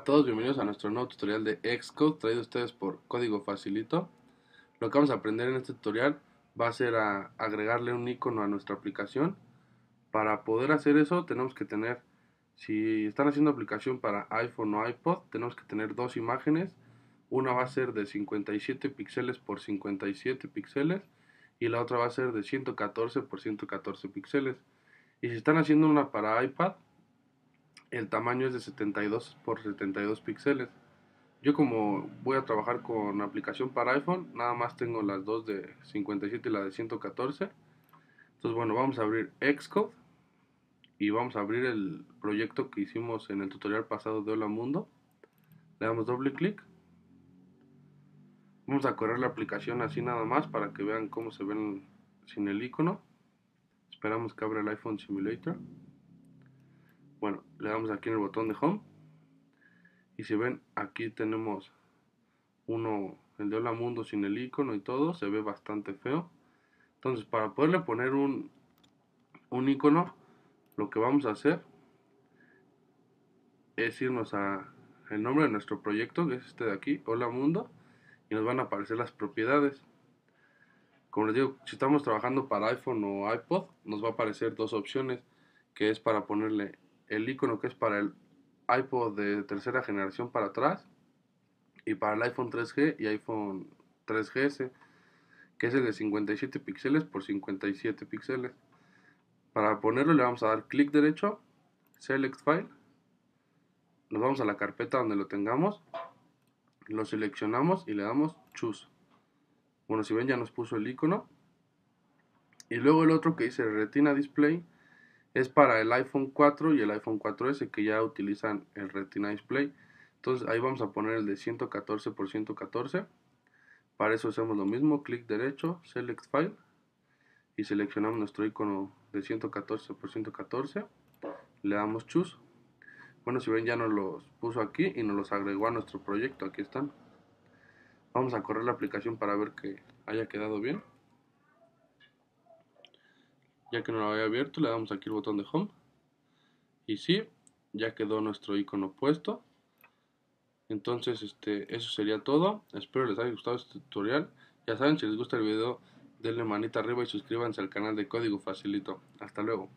a todos, bienvenidos a nuestro nuevo tutorial de Xcode traído ustedes por Código Facilito. Lo que vamos a aprender en este tutorial va a ser a agregarle un icono a nuestra aplicación. Para poder hacer eso tenemos que tener, si están haciendo aplicación para iPhone o iPod, tenemos que tener dos imágenes. Una va a ser de 57 píxeles por 57 píxeles y la otra va a ser de 114 por 114 píxeles. Y si están haciendo una para iPad, el tamaño es de 72 por 72 píxeles. Yo como voy a trabajar con aplicación para iPhone, nada más tengo las dos de 57 y la de 114. Entonces bueno, vamos a abrir Xcode y vamos a abrir el proyecto que hicimos en el tutorial pasado de Hola Mundo. Le damos doble clic. Vamos a correr la aplicación así nada más para que vean cómo se ven sin el icono. Esperamos que abra el iPhone Simulator. Bueno, le damos aquí en el botón de Home. Y si ven, aquí tenemos uno, el de Hola Mundo sin el icono y todo, se ve bastante feo. Entonces, para poderle poner un, un icono, lo que vamos a hacer es irnos a el nombre de nuestro proyecto, que es este de aquí, Hola Mundo, y nos van a aparecer las propiedades. Como les digo, si estamos trabajando para iPhone o iPod, nos va a aparecer dos opciones, que es para ponerle el icono que es para el iPod de tercera generación para atrás y para el iPhone 3G y iPhone 3GS, que es el de 57 píxeles por 57 píxeles. Para ponerlo le vamos a dar clic derecho, Select File, nos vamos a la carpeta donde lo tengamos, lo seleccionamos y le damos Choose. Bueno, si ven ya nos puso el icono. Y luego el otro que dice Retina Display, es para el iPhone 4 y el iPhone 4S que ya utilizan el Retina Display. Entonces ahí vamos a poner el de 114 por 114. Para eso hacemos lo mismo, clic derecho, select file y seleccionamos nuestro icono de 114 por 114. Le damos choose. Bueno, si ven ya nos los puso aquí y nos los agregó a nuestro proyecto, aquí están. Vamos a correr la aplicación para ver que haya quedado bien. Ya que no lo había abierto, le damos aquí el botón de Home. Y sí, ya quedó nuestro icono puesto. Entonces, este, eso sería todo. Espero les haya gustado este tutorial. Ya saben, si les gusta el video, denle manita arriba y suscríbanse al canal de Código Facilito. Hasta luego.